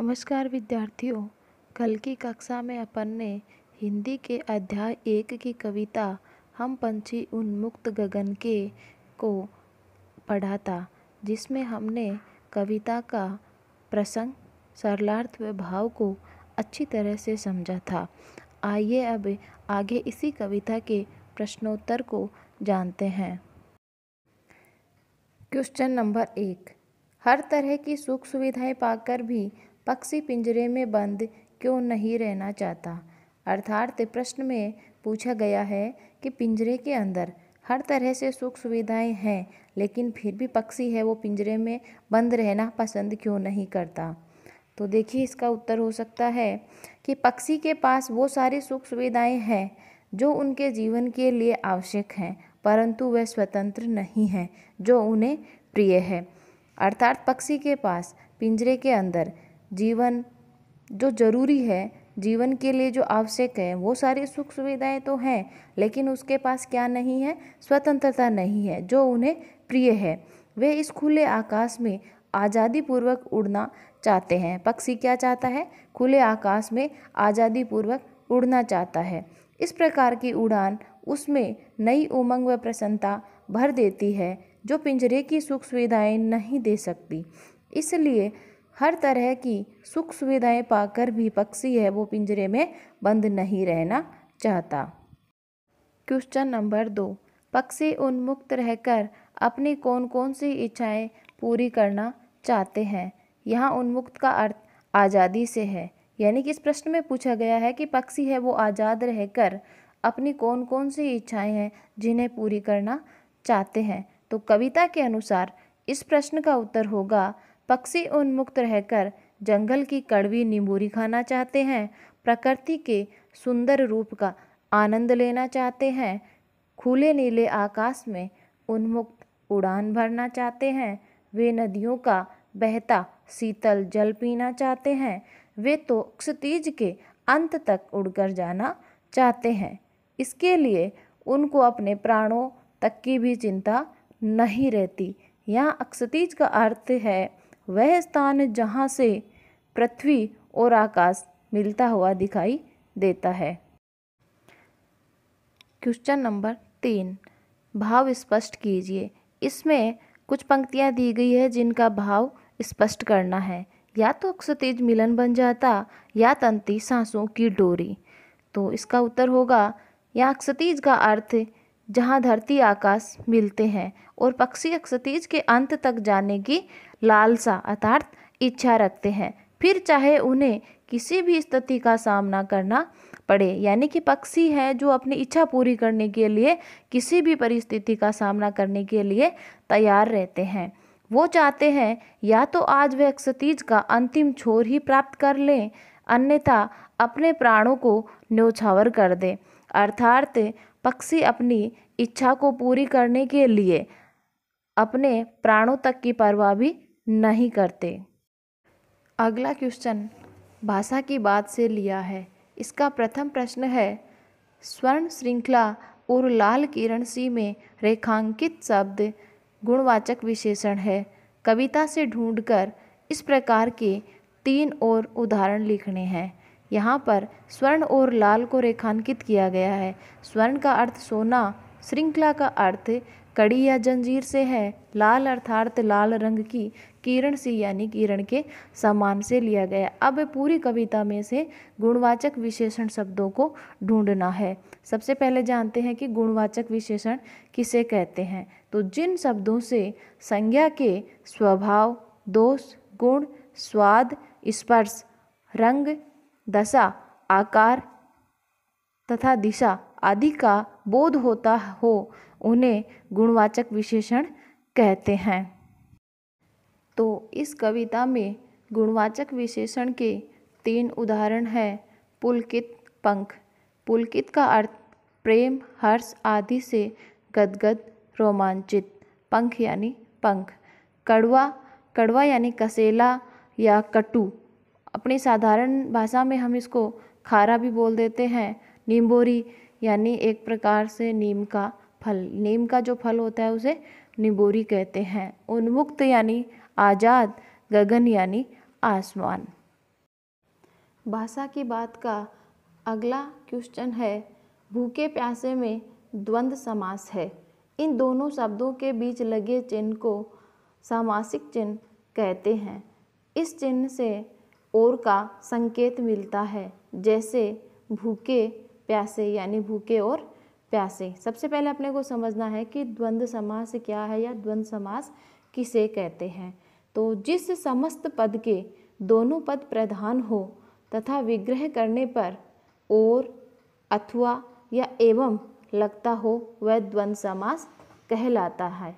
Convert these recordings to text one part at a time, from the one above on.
नमस्कार विद्यार्थियों कल की कक्षा में अपन ने हिंदी के अध्याय एक की कविता हम पंछी उन्मुक्त गगन के को पढ़ा था जिसमें हमने कविता का प्रसंग सरलार्थ व भाव को अच्छी तरह से समझा था आइए अब आगे इसी कविता के प्रश्नोत्तर को जानते हैं क्वेश्चन नंबर एक हर तरह की सुख सुविधाएं पाकर भी पक्षी पिंजरे में बंद क्यों नहीं रहना चाहता अर्थात प्रश्न में पूछा गया है कि पिंजरे के अंदर हर तरह से सुख सुविधाएं हैं लेकिन फिर भी पक्षी है वो पिंजरे में बंद रहना पसंद क्यों नहीं करता तो देखिए इसका उत्तर हो सकता है कि पक्षी के पास वो सारी सुख सुविधाएं हैं जो उनके जीवन के लिए आवश्यक हैं परंतु वे स्वतंत्र नहीं हैं जो उन्हें प्रिय है अर्थात पक्षी के पास पिंजरे के अंदर जीवन जो ज़रूरी है जीवन के लिए जो आवश्यक है वो सारी सुख सुविधाएं तो हैं लेकिन उसके पास क्या नहीं है स्वतंत्रता नहीं है जो उन्हें प्रिय है वे इस खुले आकाश में आज़ादी पूर्वक उड़ना चाहते हैं पक्षी क्या चाहता है खुले आकाश में आज़ादी पूर्वक उड़ना चाहता है इस प्रकार की उड़ान उसमें नई उमंग व प्रसन्नता भर देती है जो पिंजरे की सुख सुविधाएं नहीं दे सकती इसलिए हर तरह की सुख सुविधाएं पाकर भी पक्षी है वो पिंजरे में बंद नहीं रहना चाहता क्वेश्चन नंबर दो पक्षी उन्मुक्त रहकर अपनी कौन कौन सी इच्छाएं पूरी करना चाहते हैं यहाँ उन्मुक्त का अर्थ आज़ादी से है यानी कि इस प्रश्न में पूछा गया है कि पक्षी है वो आज़ाद रहकर अपनी कौन कौन सी इच्छाएं हैं जिन्हें पूरी करना चाहते हैं तो कविता के अनुसार इस प्रश्न का उत्तर होगा पक्षी उन्मुक्त रहकर जंगल की कड़वी नींबूरी खाना चाहते हैं प्रकृति के सुंदर रूप का आनंद लेना चाहते हैं खुले नीले आकाश में उन्मुक्त उड़ान भरना चाहते हैं वे नदियों का बहता शीतल जल पीना चाहते हैं वे तो क्षतीज के अंत तक उड़कर जाना चाहते हैं इसके लिए उनको अपने प्राणों तक की भी चिंता नहीं रहती यहाँ अक्षतीज का अर्थ है वह स्थान जहाँ से पृथ्वी और आकाश मिलता हुआ दिखाई देता है क्वेश्चन नंबर तीन भाव स्पष्ट कीजिए इसमें कुछ पंक्तियाँ दी गई है जिनका भाव स्पष्ट करना है या तो क्षतिज मिलन बन जाता या तंती सांसों की डोरी तो इसका उत्तर होगा या क्षतिज का अर्थ जहाँ धरती आकाश मिलते हैं और पक्षी अक्षतीज के अंत तक जाने की लालसा अर्थात इच्छा रखते हैं फिर चाहे उन्हें किसी भी स्थिति का सामना करना पड़े यानी कि पक्षी हैं जो अपनी इच्छा पूरी करने के लिए किसी भी परिस्थिति का सामना करने के लिए तैयार रहते हैं वो चाहते हैं या तो आज वे क्षतीज का अंतिम छोर ही प्राप्त कर लें अन्यथा अपने प्राणों को न्योछावर कर दें अर्थात पक्षी अपनी इच्छा को पूरी करने के लिए अपने प्राणों तक की परवाह भी नहीं करते अगला क्वेश्चन भाषा की बात से लिया है इसका प्रथम प्रश्न है स्वर्ण श्रृंखला और लाल किरण सी में रेखांकित शब्द गुणवाचक विशेषण है कविता से ढूंढकर इस प्रकार के तीन और उदाहरण लिखने हैं यहाँ पर स्वर्ण और लाल को रेखांकित किया गया है स्वर्ण का अर्थ सोना श्रृंखला का अर्थ कड़ी या जंजीर से है लाल अर्थार्थ लाल रंग की किरण से यानी किरण के समान से लिया गया अब पूरी कविता में से गुणवाचक विशेषण शब्दों को ढूंढना है सबसे पहले जानते हैं कि गुणवाचक विशेषण किसे कहते हैं तो जिन शब्दों से संज्ञा के स्वभाव दोष गुण स्वाद स्पर्श रंग दशा आकार तथा दिशा आदि का बोध होता हो उन्हें गुणवाचक विशेषण कहते हैं तो इस कविता में गुणवाचक विशेषण के तीन उदाहरण हैं पुलकित पंख पुलकित का अर्थ प्रेम हर्ष आदि से गदगद रोमांचित पंख यानी पंख कड़वा कड़वा यानी कसेला या कटु अपनी साधारण भाषा में हम इसको खारा भी बोल देते हैं नींबोरी यानी एक प्रकार से नीम का फल नीम का जो फल होता है उसे निम्बोरी कहते हैं उन्मुक्त यानी आज़ाद गगन यानी आसमान भाषा की बात का अगला क्वेश्चन है भूखे प्यासे में द्वंद समास है इन दोनों शब्दों के बीच लगे चिन्ह को सामासिक चिन्ह कहते हैं इस चिन्ह से ओर का संकेत मिलता है जैसे भूखे प्यासे यानी भूखे और प्यासे सबसे पहले अपने को समझना है कि द्वंद्व समास क्या है या द्वंद्व समास किसे कहते हैं तो जिस समस्त पद के दोनों पद प्रधान हो तथा विग्रह करने पर और अथवा या एवं लगता हो वह द्वंद्व समास कहलाता है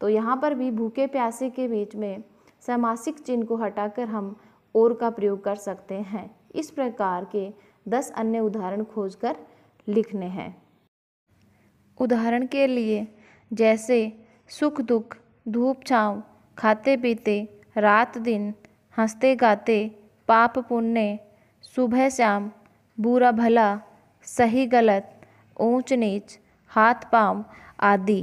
तो यहाँ पर भी भूखे प्यासे के बीच में समासिक चिन्ह को हटाकर हम और का प्रयोग कर सकते हैं इस प्रकार के दस अन्य उदाहरण खोजकर लिखने हैं उदाहरण के लिए जैसे सुख दुख धूप छाँव खाते पीते रात दिन हंसते गाते पाप पुण्य सुबह शाम बुरा भला सही गलत ऊंच नीच हाथ पाँव आदि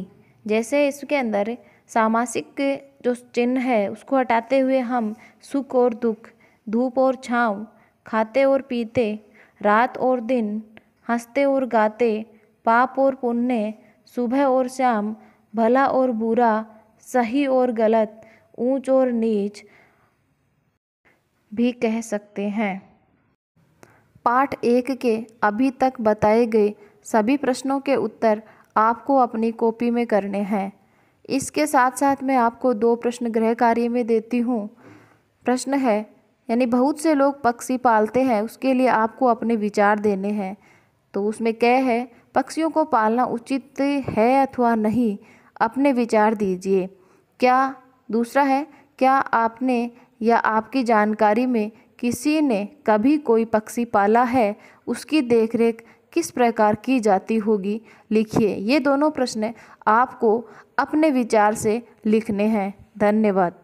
जैसे इसके अंदर सामासिक जो चिन्ह है उसको हटाते हुए हम सुख और दुख धूप और छाँव खाते और पीते रात और दिन हंसते और गाते पाप और पुण्य सुबह और शाम भला और बुरा सही और गलत ऊंच और नीच भी कह सकते हैं पाठ एक के अभी तक बताए गए सभी प्रश्नों के उत्तर आपको अपनी कॉपी में करने हैं इसके साथ साथ मैं आपको दो प्रश्न गृह कार्य में देती हूँ प्रश्न है यानी बहुत से लोग पक्षी पालते हैं उसके लिए आपको अपने विचार देने हैं तो उसमें क्या है पक्षियों को पालना उचित है अथवा नहीं अपने विचार दीजिए क्या दूसरा है क्या आपने या आपकी जानकारी में किसी ने कभी कोई पक्षी पाला है उसकी देखरेख किस प्रकार की जाती होगी लिखिए ये दोनों प्रश्न आपको अपने विचार से लिखने हैं धन्यवाद